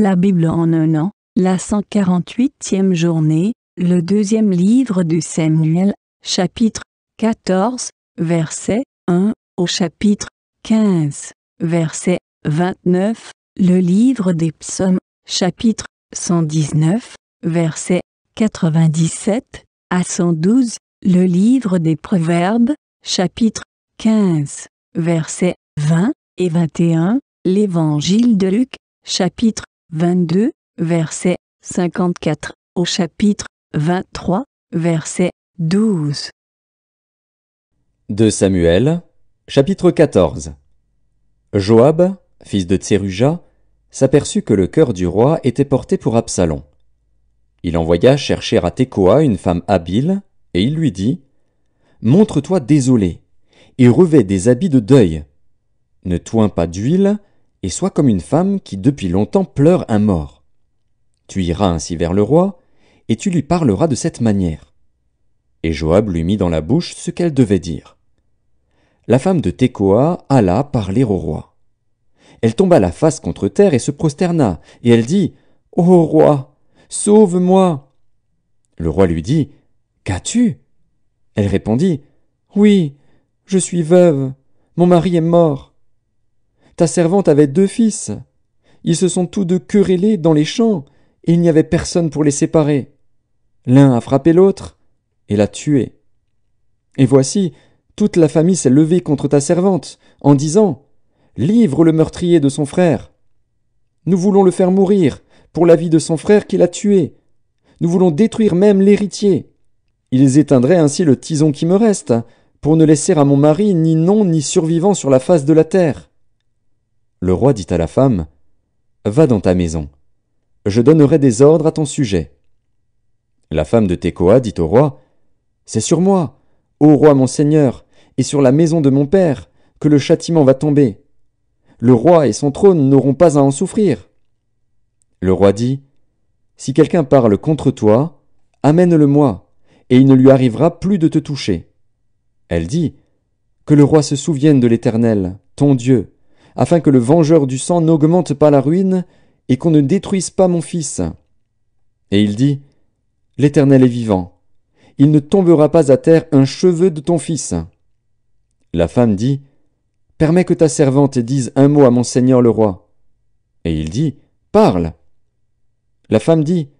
La Bible en un an, la 148e journée, le deuxième livre de Samuel, chapitre 14, verset 1, au chapitre 15, verset 29, le livre des psaumes, chapitre 119, verset 97, à 112, le livre des proverbes, chapitre 15, verset 20 et 21, l'évangile de Luc, chapitre 22, verset 54, au chapitre 23, verset 12. De Samuel, chapitre 14. Joab, fils de Tseruja, s'aperçut que le cœur du roi était porté pour Absalom. Il envoya chercher à Tekoa une femme habile, et il lui dit Montre-toi désolé, et revêt des habits de deuil. Ne toins pas d'huile, et sois comme une femme qui depuis longtemps pleure un mort. Tu iras ainsi vers le roi, et tu lui parleras de cette manière. Et Joab lui mit dans la bouche ce qu'elle devait dire. La femme de Tekoa alla parler au roi. Elle tomba la face contre terre et se prosterna, et elle dit Ô oh roi, sauve-moi Le roi lui dit Qu'as-tu Elle répondit Oui, je suis veuve, mon mari est mort. Ta servante avait deux fils. Ils se sont tous deux querellés dans les champs, et il n'y avait personne pour les séparer. L'un a frappé l'autre, et l'a tué. Et voici, toute la famille s'est levée contre ta servante, en disant. Livre le meurtrier de son frère. Nous voulons le faire mourir, pour la vie de son frère qui l'a tué. Nous voulons détruire même l'héritier. Ils éteindraient ainsi le tison qui me reste, pour ne laisser à mon mari ni nom ni survivant sur la face de la terre. Le roi dit à la femme, Va dans ta maison. Je donnerai des ordres à ton sujet. La femme de Tekoa dit au roi, C'est sur moi, ô roi mon seigneur, et sur la maison de mon père, que le châtiment va tomber. Le roi et son trône n'auront pas à en souffrir. Le roi dit, Si quelqu'un parle contre toi, amène-le moi, et il ne lui arrivera plus de te toucher. Elle dit, Que le roi se souvienne de l'Éternel, ton Dieu, afin que le vengeur du sang n'augmente pas la ruine, et qu'on ne détruise pas mon fils. Et il dit, L'Éternel est vivant, il ne tombera pas à terre un cheveu de ton fils. La femme dit, Permets que ta servante dise un mot à mon seigneur le roi. Et il dit, Parle. La femme dit,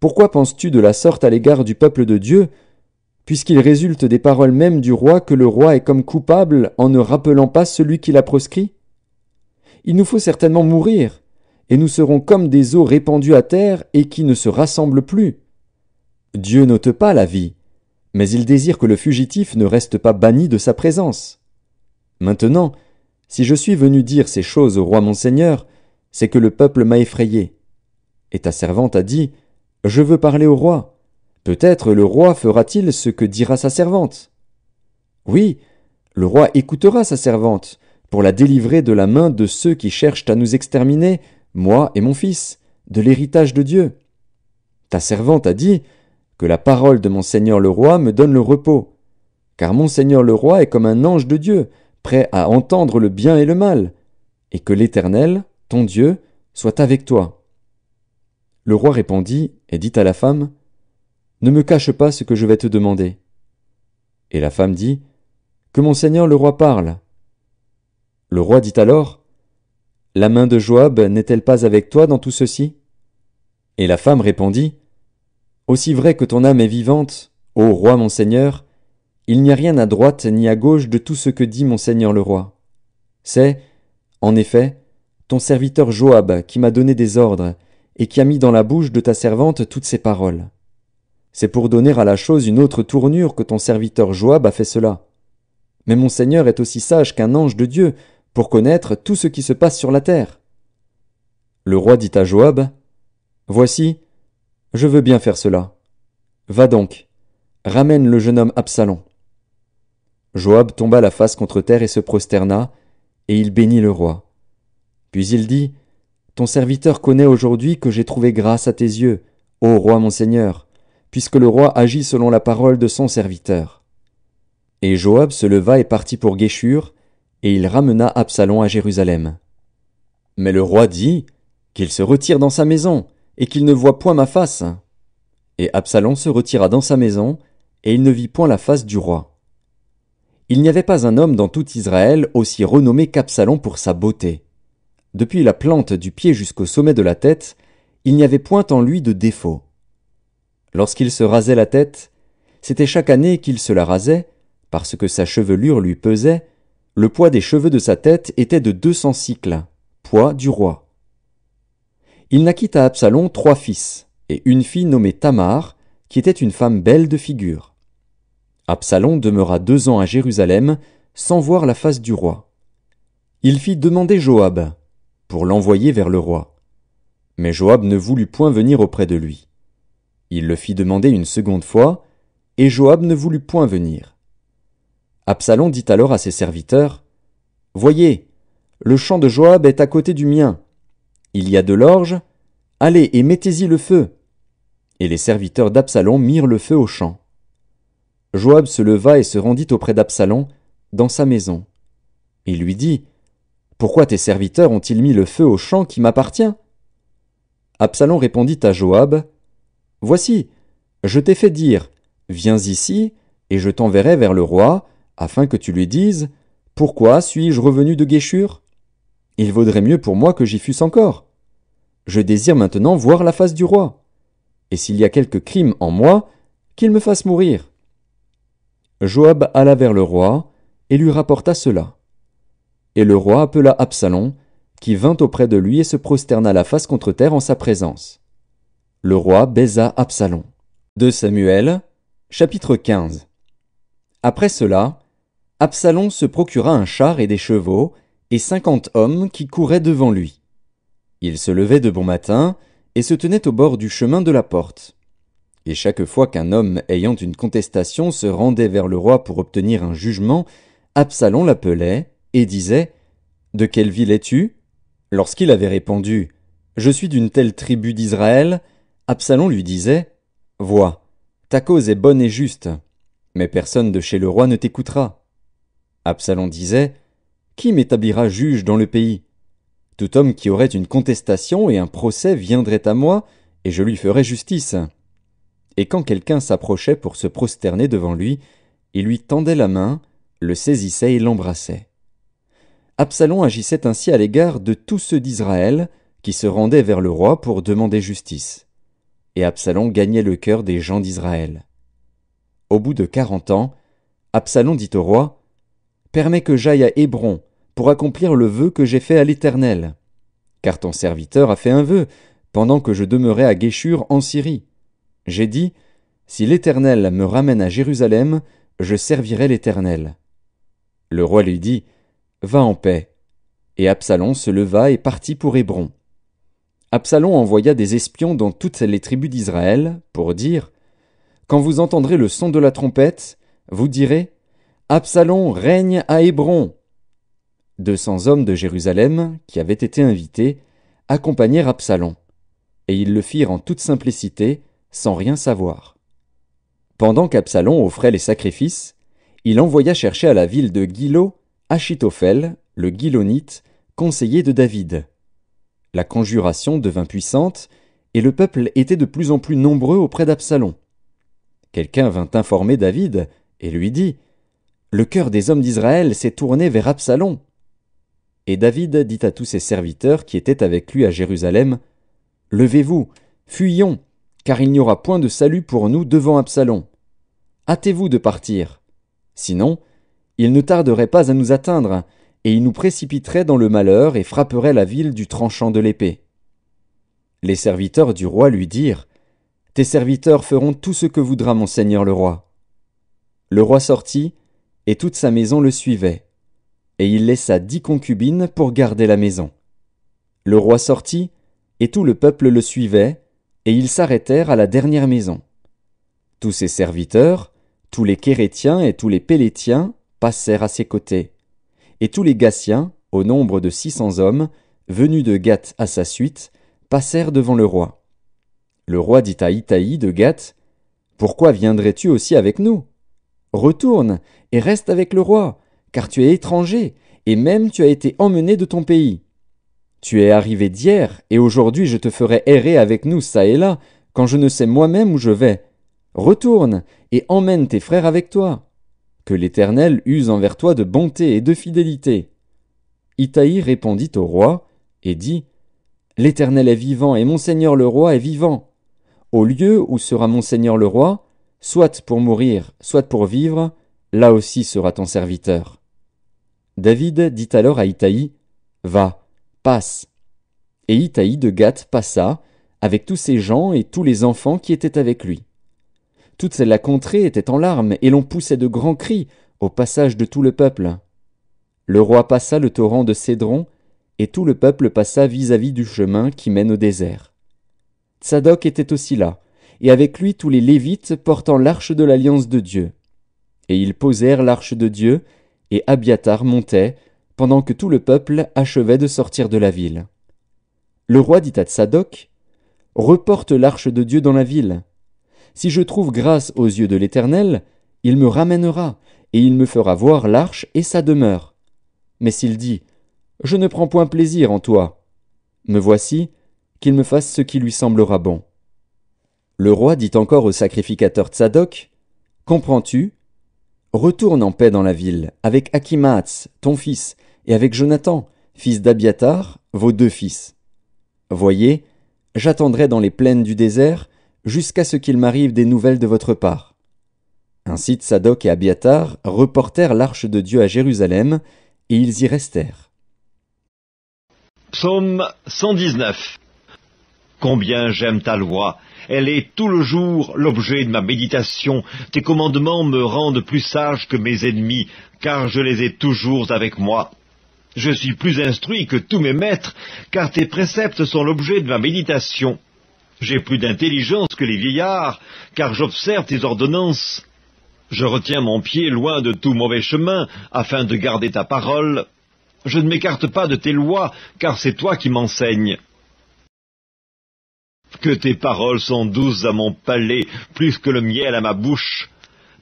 Pourquoi penses-tu de la sorte à l'égard du peuple de Dieu, puisqu'il résulte des paroles mêmes du roi que le roi est comme coupable en ne rappelant pas celui qui l'a proscrit il nous faut certainement mourir, et nous serons comme des eaux répandues à terre et qui ne se rassemblent plus. Dieu n'ôte pas la vie, mais il désire que le fugitif ne reste pas banni de sa présence. Maintenant, si je suis venu dire ces choses au roi monseigneur, c'est que le peuple m'a effrayé. Et ta servante a dit, Je veux parler au roi. Peut-être le roi fera-t-il ce que dira sa servante. Oui, le roi écoutera sa servante, pour la délivrer de la main de ceux qui cherchent à nous exterminer, moi et mon fils, de l'héritage de Dieu. Ta servante a dit que la parole de mon Seigneur le roi me donne le repos, car mon Seigneur le roi est comme un ange de Dieu, prêt à entendre le bien et le mal, et que l'Éternel, ton Dieu, soit avec toi. Le roi répondit et dit à la femme, Ne me cache pas ce que je vais te demander. Et la femme dit, Que mon Seigneur le roi parle, le roi dit alors La main de Joab n'est-elle pas avec toi dans tout ceci Et la femme répondit Aussi vrai que ton âme est vivante, ô roi mon seigneur, il n'y a rien à droite ni à gauche de tout ce que dit mon seigneur le roi. C'est, en effet, ton serviteur Joab qui m'a donné des ordres, et qui a mis dans la bouche de ta servante toutes ces paroles. C'est pour donner à la chose une autre tournure que ton serviteur Joab a fait cela. Mais mon Seigneur est aussi sage qu'un ange de Dieu, pour connaître tout ce qui se passe sur la terre. Le roi dit à Joab, Voici, je veux bien faire cela. Va donc, ramène le jeune homme Absalom. Joab tomba la face contre terre et se prosterna, et il bénit le roi. Puis il dit, Ton serviteur connaît aujourd'hui que j'ai trouvé grâce à tes yeux, ô roi mon Seigneur, puisque le roi agit selon la parole de son serviteur. Et Joab se leva et partit pour et il ramena Absalom à Jérusalem. Mais le roi dit, Qu'il se retire dans sa maison, et qu'il ne voit point ma face. Et Absalom se retira dans sa maison, et il ne vit point la face du roi. Il n'y avait pas un homme dans tout Israël aussi renommé qu'Absalom pour sa beauté. Depuis la plante du pied jusqu'au sommet de la tête, il n'y avait point en lui de défaut. Lorsqu'il se rasait la tête, c'était chaque année qu'il se la rasait, parce que sa chevelure lui pesait, le poids des cheveux de sa tête était de deux cents cycles, poids du roi. Il naquit à Absalom trois fils, et une fille nommée Tamar, qui était une femme belle de figure. Absalom demeura deux ans à Jérusalem, sans voir la face du roi. Il fit demander Joab, pour l'envoyer vers le roi. Mais Joab ne voulut point venir auprès de lui. Il le fit demander une seconde fois, et Joab ne voulut point venir. Absalom dit alors à ses serviteurs Voyez, le champ de Joab est à côté du mien. Il y a de l'orge, allez et mettez-y le feu. Et les serviteurs d'Absalom mirent le feu au champ. Joab se leva et se rendit auprès d'Absalom, dans sa maison. Il lui dit Pourquoi tes serviteurs ont-ils mis le feu au champ qui m'appartient Absalom répondit à Joab Voici, je t'ai fait dire Viens ici, et je t'enverrai vers le roi, afin que tu lui dises Pourquoi suis-je revenu de Guéchure Il vaudrait mieux pour moi que j'y fusse encore. Je désire maintenant voir la face du roi. Et s'il y a quelque crime en moi, qu'il me fasse mourir. Joab alla vers le roi et lui rapporta cela. Et le roi appela Absalom, qui vint auprès de lui et se prosterna la face contre terre en sa présence. Le roi baisa Absalom. De Samuel, chapitre 15. Après cela, Absalom se procura un char et des chevaux, et cinquante hommes qui couraient devant lui. Il se levait de bon matin, et se tenait au bord du chemin de la porte. Et chaque fois qu'un homme ayant une contestation se rendait vers le roi pour obtenir un jugement, Absalom l'appelait, et disait. De quelle ville es tu? Lorsqu'il avait répondu. Je suis d'une telle tribu d'Israël, Absalom lui disait. Vois, ta cause est bonne et juste, mais personne de chez le roi ne t'écoutera. Absalom disait Qui m'établira juge dans le pays Tout homme qui aurait une contestation et un procès viendrait à moi, et je lui ferai justice. Et quand quelqu'un s'approchait pour se prosterner devant lui, il lui tendait la main, le saisissait et l'embrassait. Absalom agissait ainsi à l'égard de tous ceux d'Israël qui se rendaient vers le roi pour demander justice. Et Absalom gagnait le cœur des gens d'Israël. Au bout de quarante ans, Absalom dit au roi Permets que j'aille à Hébron pour accomplir le vœu que j'ai fait à l'Éternel. Car ton serviteur a fait un vœu pendant que je demeurais à Guéchur en Syrie. J'ai dit Si l'Éternel me ramène à Jérusalem, je servirai l'Éternel. Le roi lui dit Va en paix. Et Absalom se leva et partit pour Hébron. Absalom envoya des espions dans toutes les tribus d'Israël pour dire Quand vous entendrez le son de la trompette, vous direz Absalom règne à Hébron. Deux cents hommes de Jérusalem, qui avaient été invités, accompagnèrent Absalom, et ils le firent en toute simplicité, sans rien savoir. Pendant qu'Absalom offrait les sacrifices, il envoya chercher à la ville de Gilo Achitophel, le Gilonite, conseiller de David. La conjuration devint puissante, et le peuple était de plus en plus nombreux auprès d'Absalom. Quelqu'un vint informer David, et lui dit le cœur des hommes d'Israël s'est tourné vers Absalom. Et David dit à tous ses serviteurs qui étaient avec lui à Jérusalem, Levez-vous, fuyons, car il n'y aura point de salut pour nous devant Absalom. Hâtez-vous de partir. Sinon, il ne tarderait pas à nous atteindre, et il nous précipiterait dans le malheur et frapperait la ville du tranchant de l'épée. Les serviteurs du roi lui dirent, Tes serviteurs feront tout ce que voudra mon seigneur le roi. Le roi sortit, et toute sa maison le suivait. Et il laissa dix concubines pour garder la maison. Le roi sortit, et tout le peuple le suivait, et ils s'arrêtèrent à la dernière maison. Tous ses serviteurs, tous les Kérétiens et tous les Pélétiens passèrent à ses côtés, et tous les Gatiens, au nombre de six cents hommes, venus de Gath à sa suite, passèrent devant le roi. Le roi dit à Itaï de Gath Pourquoi viendrais-tu aussi avec nous Retourne et reste avec le roi, car tu es étranger, et même tu as été emmené de ton pays. Tu es arrivé d'hier, et aujourd'hui je te ferai errer avec nous çà et là, quand je ne sais moi-même où je vais. Retourne, et emmène tes frères avec toi. Que l'Éternel use envers toi de bonté et de fidélité. Itaï répondit au roi, et dit, L'Éternel est vivant, et mon Seigneur le roi est vivant. Au lieu où sera mon Seigneur le roi, soit pour mourir, soit pour vivre, là aussi sera ton serviteur. David dit alors à Itaï, Va, passe. Et Itaï de Gath passa, avec tous ses gens et tous les enfants qui étaient avec lui. Toute la contrée était en larmes, et l'on poussait de grands cris au passage de tout le peuple. Le roi passa le torrent de Cédron, et tout le peuple passa vis-à-vis du chemin qui mène au désert. Tsadok était aussi là, et avec lui tous les Lévites portant l'arche de l'alliance de Dieu. Et ils posèrent l'arche de Dieu, et Abiatar montait, pendant que tout le peuple achevait de sortir de la ville. Le roi dit à Tzadok, « Reporte l'arche de Dieu dans la ville. Si je trouve grâce aux yeux de l'Éternel, il me ramènera, et il me fera voir l'arche et sa demeure. Mais s'il dit Je ne prends point plaisir en toi, me voici, qu'il me fasse ce qui lui semblera bon. Le roi dit encore au sacrificateur Tzadok Comprends-tu Retourne en paix dans la ville, avec Akimaatz, ton fils, et avec Jonathan, fils d'Abiatar, vos deux fils. Voyez, j'attendrai dans les plaines du désert jusqu'à ce qu'il m'arrive des nouvelles de votre part. Ainsi Tsadok et Abiatar reportèrent l'arche de Dieu à Jérusalem, et ils y restèrent. Psaume 119 Combien j'aime ta loi elle est tout le jour l'objet de ma méditation. Tes commandements me rendent plus sage que mes ennemis, car je les ai toujours avec moi. Je suis plus instruit que tous mes maîtres, car tes préceptes sont l'objet de ma méditation. J'ai plus d'intelligence que les vieillards, car j'observe tes ordonnances. Je retiens mon pied loin de tout mauvais chemin, afin de garder ta parole. Je ne m'écarte pas de tes lois, car c'est toi qui m'enseignes que tes paroles sont douces à mon palais, plus que le miel à ma bouche.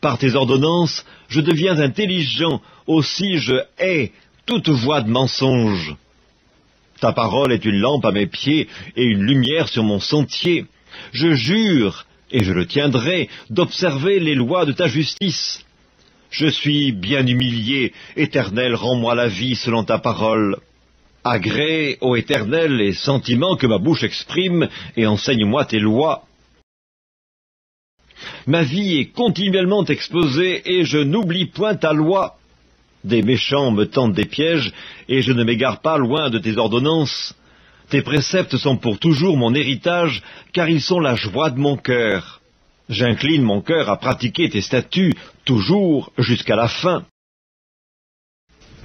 Par tes ordonnances, je deviens intelligent, aussi je hais toute voix de mensonge. Ta parole est une lampe à mes pieds et une lumière sur mon sentier. Je jure, et je le tiendrai, d'observer les lois de ta justice. Je suis bien humilié, Éternel, rends-moi la vie selon ta parole. Agrée, ô Éternel, les sentiments que ma bouche exprime, et enseigne-moi tes lois. Ma vie est continuellement exposée, et je n'oublie point ta loi. Des méchants me tentent des pièges, et je ne m'égare pas loin de tes ordonnances. Tes préceptes sont pour toujours mon héritage, car ils sont la joie de mon cœur. J'incline mon cœur à pratiquer tes statuts, toujours jusqu'à la fin.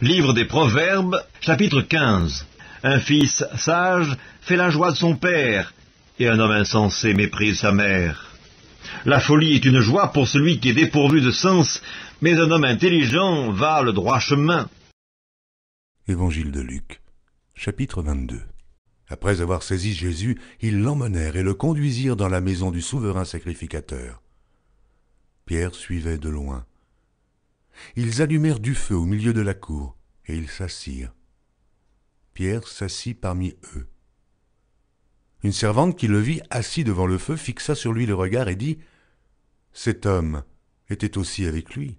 Livre des Proverbes, chapitre 15. Un fils sage fait la joie de son père, et un homme insensé méprise sa mère. La folie est une joie pour celui qui est dépourvu de sens, mais un homme intelligent va le droit chemin. Évangile de Luc, chapitre 22. Après avoir saisi Jésus, ils l'emmenèrent et le conduisirent dans la maison du souverain sacrificateur. Pierre suivait de loin. Ils allumèrent du feu au milieu de la cour, et ils s'assirent. Pierre s'assit parmi eux. Une servante qui le vit assis devant le feu fixa sur lui le regard et dit Cet homme était aussi avec lui.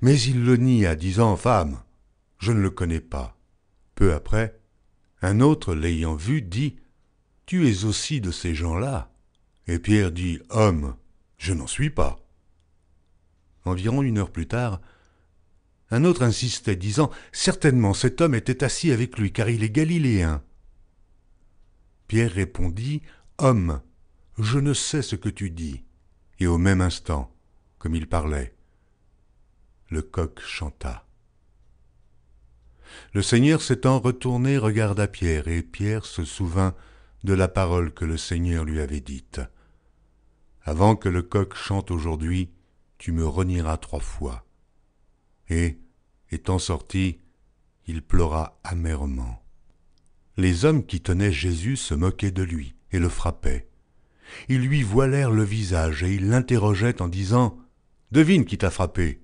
Mais il le nia, disant Femme, je ne le connais pas. Peu après, un autre, l'ayant vu, dit Tu es aussi de ces gens-là. Et Pierre dit Homme, je n'en suis pas. Environ une heure plus tard, un autre insistait, disant Certainement cet homme était assis avec lui, car il est galiléen. Pierre répondit Homme, je ne sais ce que tu dis. Et au même instant, comme il parlait, le coq chanta. Le Seigneur s'étant retourné regarda Pierre, et Pierre se souvint de la parole que le Seigneur lui avait dite. Avant que le coq chante aujourd'hui, tu me renieras trois fois. Et, Étant sorti, il pleura amèrement. Les hommes qui tenaient Jésus se moquaient de lui et le frappaient. Ils lui voilèrent le visage et ils l'interrogeaient en disant Devine qui t'a frappé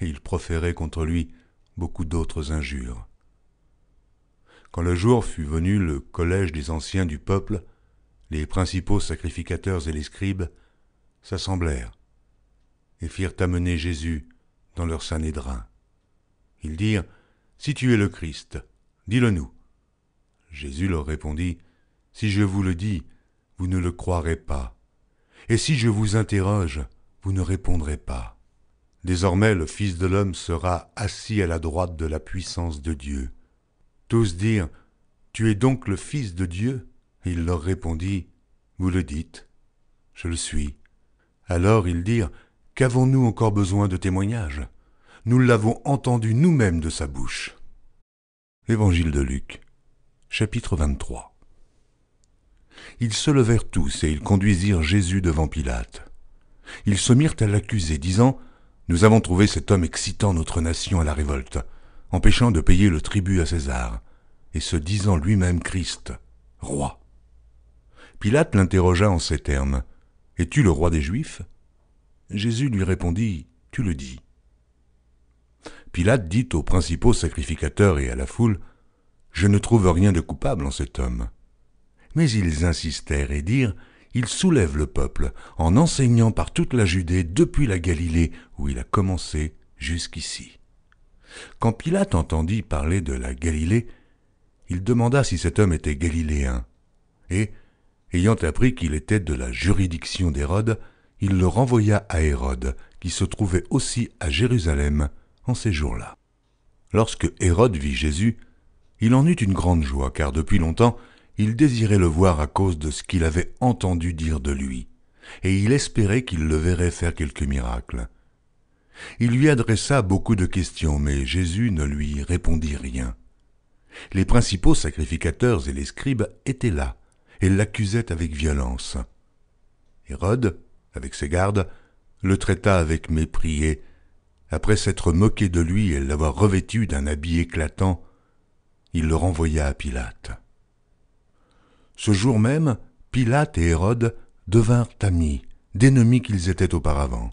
Et ils proféraient contre lui beaucoup d'autres injures. Quand le jour fut venu, le collège des anciens du peuple, les principaux sacrificateurs et les scribes, s'assemblèrent et firent amener Jésus dans leur sanédrin. Ils dirent, Si tu es le Christ, dis-le nous. Jésus leur répondit, Si je vous le dis, vous ne le croirez pas, et si je vous interroge, vous ne répondrez pas. Désormais le Fils de l'homme sera assis à la droite de la puissance de Dieu. Tous dirent, Tu es donc le Fils de Dieu Il leur répondit, Vous le dites, je le suis. Alors ils dirent, Qu'avons-nous encore besoin de témoignages nous l'avons entendu nous-mêmes de sa bouche. Évangile de Luc, chapitre 23. Ils se levèrent tous et ils conduisirent Jésus devant Pilate. Ils se mirent à l'accuser, disant Nous avons trouvé cet homme excitant notre nation à la révolte, empêchant de payer le tribut à César, et se disant lui-même Christ, roi. Pilate l'interrogea en ces termes Es-tu le roi des Juifs Jésus lui répondit Tu le dis. Pilate dit aux principaux sacrificateurs et à la foule, Je ne trouve rien de coupable en cet homme. Mais ils insistèrent et dirent, Il soulève le peuple, en enseignant par toute la Judée depuis la Galilée, où il a commencé, jusqu'ici. Quand Pilate entendit parler de la Galilée, il demanda si cet homme était galiléen, et, ayant appris qu'il était de la juridiction d'Hérode, il le renvoya à Hérode, qui se trouvait aussi à Jérusalem, en ces jours-là. Lorsque Hérode vit Jésus, il en eut une grande joie, car depuis longtemps, il désirait le voir à cause de ce qu'il avait entendu dire de lui, et il espérait qu'il le verrait faire quelque miracle. Il lui adressa beaucoup de questions, mais Jésus ne lui répondit rien. Les principaux sacrificateurs et les scribes étaient là, et l'accusaient avec violence. Hérode, avec ses gardes, le traita avec mépris et, après s'être moqué de lui et l'avoir revêtu d'un habit éclatant, il le renvoya à Pilate. Ce jour même, Pilate et Hérode devinrent amis, d'ennemis qu'ils étaient auparavant.